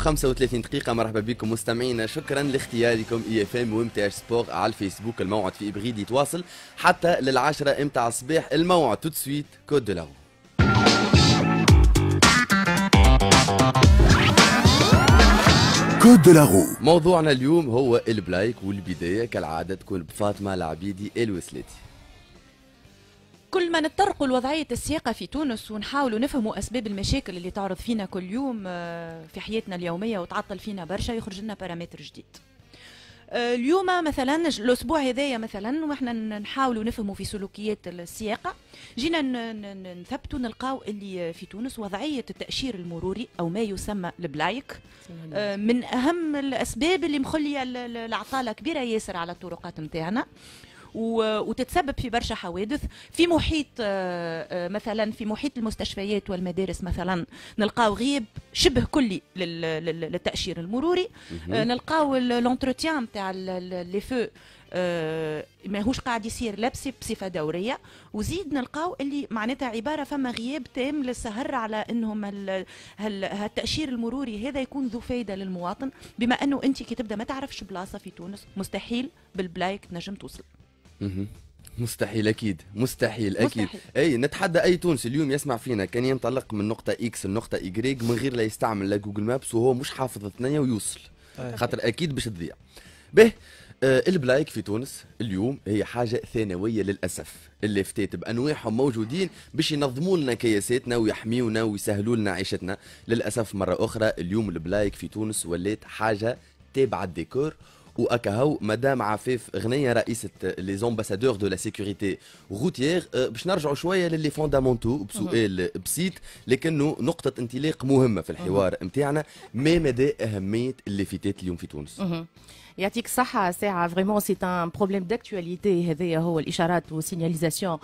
35 دقيقة مرحبا بكم مستمعينا شكرا لاختياركم اي e اف ام ومتاج سبور على الفيسبوك الموعد في ابريد يتواصل حتى للعاشرة امتاع الصباح الموعد تو سويت كود دو لاغو كود لاغو موضوعنا اليوم هو البلايك والبداية كالعادة تكون بفاطمة العبيدي الوسلاتي كل ما نتطرقوا لوضعية السياقة في تونس ونحاولوا نفهموا أسباب المشاكل اللي تعرض فينا كل يوم آه، في حياتنا اليومية وتعطل فينا برشا يخرج لنا بارامتر جديد آه، اليوم مثلا الاسبوع هذايا مثلا واحنا نحاولوا نفهموا في سلوكيات السياقه جينا نثبتوا نلقاو اللي في تونس وضعيه التاشير المروري او ما يسمى البلايك آه، من اهم الاسباب اللي مخليه العطاله كبيره ياسر على الطرقات نتاعنا وتتسبب في برشا حوادث في محيط آه، آه، مثلا في محيط المستشفيات والمدارس مثلا نلقاو غياب شبه كلي للتاشير المروري آه، نلقاو لونتروتيان تاع لي فو ما ماهوش قاعد يصير لبس بصفه دوريه وزيد نلقاو اللي معناتها عباره فما غياب تام للسهر على انهم هالتاشير المروري هذا يكون ذو فايده للمواطن بما انه انت كي تبدا ما تعرفش بلاصه في تونس مستحيل بالبلايك نجم توصل مستحيل اكيد مستحيل اكيد مستحيل. اي نتحدى اي تونسي اليوم يسمع فينا كان ينطلق من نقطه اكس لنقطه ايغريك من غير لا يستعمل لا جوجل مابس وهو مش حافظ الثنيه ويوصل أيه. خاطر اكيد باش تضيع به آه البلايك في تونس اليوم هي حاجه ثانويه للاسف اللافتات بانواعهم موجودين باش ينظموا لنا كياساتنا ويحميونا ويسهلوا لنا عيشتنا للاسف مره اخرى اليوم البلايك في تونس ولات حاجه تابعه الديكور واكاهو مدام عفيف غنيه رئيسه لي زومباسادور دو لا سيكوريتي روتيير باش نرجعوا شويه للي فوندامونتو بسؤال بسيط لكنه نقطه انطلاق مهمه في الحوار نتاعنا ما مدى اهميه اللافتات اليوم في تونس يعطيك الصحه ساعه فريمون سي ان بروبليم داكتواليتي هذايا هو الاشارات والسينياليزاسيون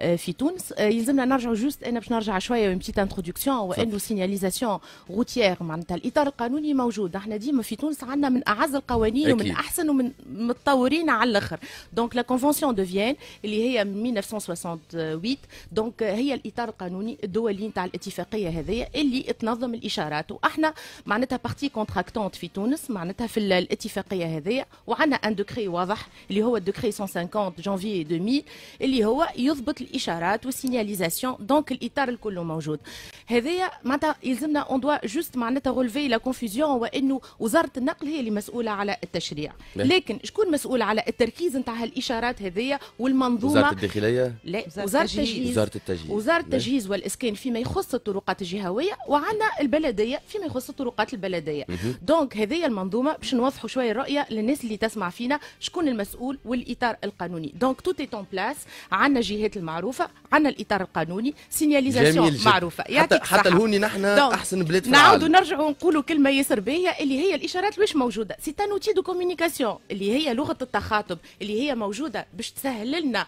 آه، في تونس آه، يلزمنا نرجعوا جوست انا باش نرجع شويه اون بتيت انتروداكسيون وانه سينياليزاسيون روتيير معناتها الاطار القانوني موجود احنا ديما في تونس عندنا من اعز القوانين أكيد. ومن احسن ومن متطورين على الاخر دونك لا كونفونسيون دو فيان اللي هي من 1968 دونك هي الاطار القانوني الدولي نتاع الاتفاقيه هذايا اللي تنظم الاشارات واحنا معناتها بارتي كونتراكتونت في تونس معناتها في الاتفاقيه هذه وعندنا ان دوكري واضح اللي هو الدوكري 150 جانفي 2000 اللي هو يضبط الاشارات والسينياليزاسيون دونك الاطار الكل موجود هذايا معناتها يلزمنا اون دوا جوست معناتها غولفي لا كونفيزيون وانه وزاره النقل هي اللي مسؤوله على التشريع لكن شكون مسؤول على التركيز نتاع الاشارات هذيا والمنظومه وزاره الداخليه لا وزاره التجهيز وزاره التجهيز وزاره التجهيز والاسكان فيما يخص الطرقات الجهويه وعندنا البلديه فيما يخص الطرقات البلديه دونك هذه المنظومه باش نوضحوا شويه الرؤيه العلميه للناس اللي تسمع فينا شكون المسؤول والاطار القانوني دونك توت ايت اون بلاس عندنا جهات المعروفه عندنا الاطار القانوني سينياليزاسيون معروفه يعطيك حتى, حتى لهوني نحن احسن بلاد في نعاودوا نرجعوا نقولوا كلمه ياسر باهيه اللي هي الاشارات واش موجوده سي ان اوتي دو كومونيكاسيون اللي هي لغه التخاطب اللي هي موجوده باش تسهل لنا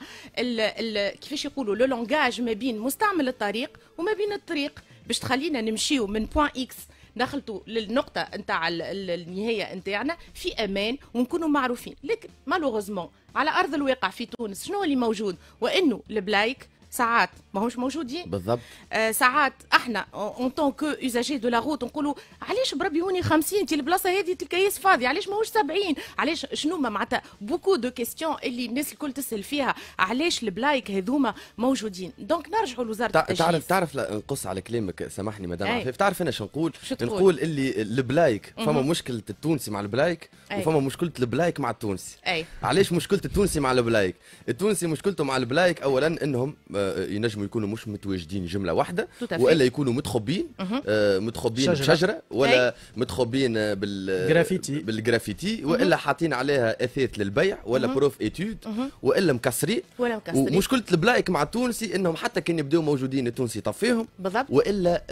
كيفاش يقولوا لو لونغاج ما بين مستعمل الطريق وما بين الطريق باش تخلينا نمشيو من بوان اكس دخلتوا للنقطه نتاع النهايه نتاعنا في امان ونكونوا معروفين لكن مالوغوزمون على ارض الواقع في تونس شنو اللي موجود وانه البلايك ساعات ماهوش موجودين بالضبط آه ساعات احنا اون طون كو يوزاجي دو لا روت نقولوا علاش بربي هوني 50 تي البلاصه هذه الكيس فاضي علاش ماهوش 70 علاش شنو ما معناتها بوكو دو كيستيون اللي الناس الكل تسال فيها علاش البلايك هذوما موجودين دونك نرجعوا لوزاره التجهيز تعرف تعرف نقص على كلامك سامحني مدام عفيف تعرف انا شنو نقول نقول اللي البلايك فما مشكله التونسي مع البلايك وفما مشكله البلايك مع التونسي علاش مشكله التونسي مع البلايك التونسي مشكلته مع البلايك اولا انهم آه، آه، ينجموا يكونوا مش متواجدين جمله واحده والا يكونوا متخبين mhm. آه، متخبين بشجره ولا متخبين بالجرافيتي بالجرافيتي mhm. والا حاطين عليها اثاث للبيع ولا بروف mhm. ايتود والا مكسرين ولا مكسرين ومشكله البلايك مع التونسي انهم حتى كان يبداوا موجودين التونسي طفيهم بالضبط والا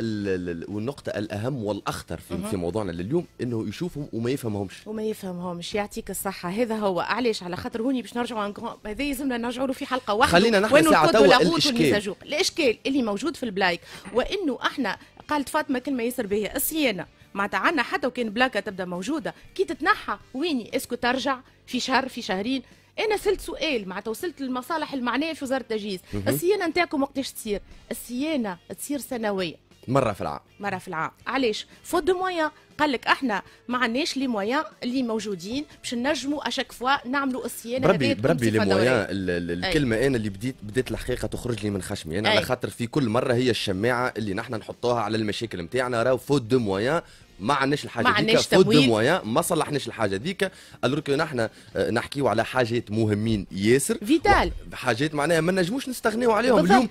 والنقطه الاهم والاخطر في, في موضوعنا لليوم انه يشوفهم وما يفهمهمش وما يفهمهمش يعطيك الصحه هذا هو علاش على خاطر هوني باش نرجعوا هذا يلزمنا نرجعوا له في حلقه واحده خلينا نحكي ساعه توا الاشكال الاشكال اللي موجود في البلايك وانه احنا قالت فاطمه كلمه يسر بها الصيانه معناتها عندنا حتى وكان بلاكه تبدا موجوده كي تتنحى ويني اسكو ترجع في شهر في شهرين انا سلت سؤال معناتها وصلت للمصالح المعنيه في وزاره التجهيز الصيانه نتاعكم وقتاش تصير الصيانه تصير سنويه مره في العام مره في العام علاش فوت دو مويان قال لك احنا ما عندناش لي مويان اللي موجودين باش نجموا اشاك فوا نعملوا الصيانه بربي بربي لي مويان الكلمه انا اللي بديت بديت الحقيقه تخرج لي من خشمي انا أي. على خاطر في كل مره هي الشماعه اللي نحن نحطوها على المشاكل نتاعنا راهو فوت دو مويان ما عندناش الحاجه ديك فوت دو مويان ما صلحناش الحاجه ديك الوغ نحن آه، نحكيو على حاجات مهمين ياسر فيتال حاجات معناها ما نجموش نستغنيو عليهم اليوم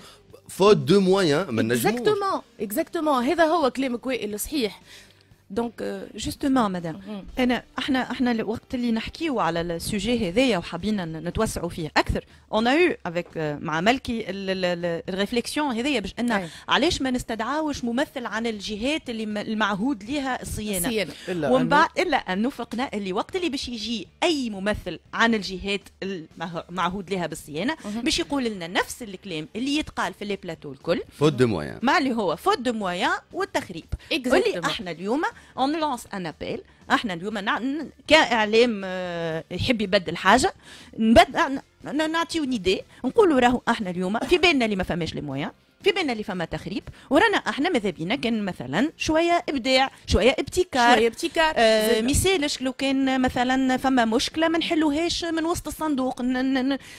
فوت دو موان ما نجموش اكزاكتومون اكزاكتومون هذا هو كلامك وائل صحيح دونك جوستومون مدام انا احنا احنا الوقت اللي نحكيو على السوجي هذايا وحابين نتوسعوا فيه اكثر اون اي افيك مع ملكي الريفليكسيون هذايا باش ان علاش ما نستدعاوش ممثل عن الجهات اللي المعهود ليها الصيانه, الصيانة. ومن بعد الا ان وفقنا اللي وقت اللي باش يجي اي ممثل عن الجهات المعهود لها بالصيانه باش يقول لنا نفس الكلام اللي يتقال في لي بلاتو الكل فوت دو مويان مع اللي هو فوت دو مويان والتخريب اللي احنا اليوم اون لونس ان ابيل احنا اليوم كاعلام آه، يحب يبدل حاجه نبدل نعطيو نيدي نقولوا راهو احنا اليوم في بالنا اللي ما فماش لي مويان في بين اللي فما تخريب ورانا احنا ماذا بينا كان مثلا شويه ابداع شويه ابتكار شويه ابتكار آه مثالش لو كان مثلا فما مشكله ما نحلوهاش من وسط الصندوق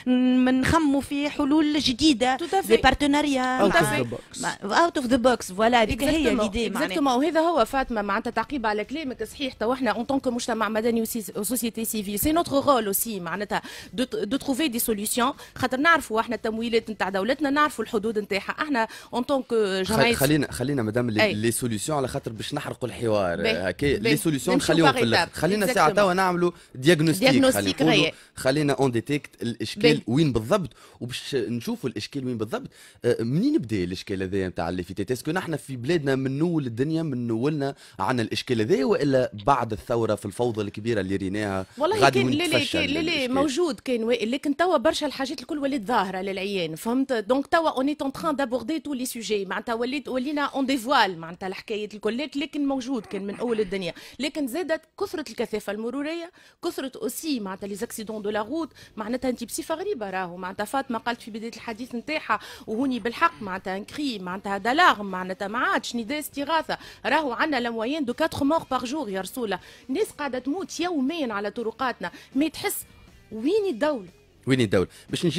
نخموا في حلول جديده دي بارتناريا اوت اوف ذا بوكس فوالا هذيك هي ليدي اكزاكتومون وهذا هو فاطمه معناتها تعقيب على كلامك صحيح تو احنا اون طونك مجتمع مدني وسوسيتي سيفي سي نوتر رول اوسي معناتها دو تروفي دي سوليسيون خاطر نعرفوا احنا التمويلات نتاع دولتنا نعرفوا الحدود نتاعها احنا اون طونك جمعيه خلينا خلينا مدام لي سوليسيون على خاطر باش نحرقوا الحوار هكا لي سوليسيون نخليهم في الاخر خلينا ساعه توا نعملوا دياغنوستيك خلينا خلينا اون ديتيكت الاشكال وين بالضبط وباش نشوفوا الاشكال وين بالضبط آه، منين بدا الاشكال هذايا نتاع اللي في اسكو نحن في بلادنا من نول الدنيا من نولنا عن الاشكال هذايا والا بعد الثوره في الفوضى الكبيره اللي ريناها والله كان لا لا لا موجود كان لكن توا برشا الحاجات الكل ولات ظاهره للعيان فهمت دونك توا اوني اون تران دابور ابوردي تو لي سوجي معناتها وليت ولينا اون ديفوال معناتها الحكايه الكل لكن موجود كان من اول الدنيا لكن زادت كثره الكثافه المروريه كثره اوسي معناتها لي زاكسيدون دو لا روت معناتها انت بصفه غريبه راهو معناتها فاطمه قالت في بدايه الحديث نتاعها وهوني بالحق معناتها نكري معناتها دلارم معناتها ما عادش نداء استغاثه راهو عندنا لا موين دو 4 مور باغ جور يا رسوله ناس قاعده تموت يوميا على طرقاتنا ما تحس وين الدوله وين الدوله باش نجي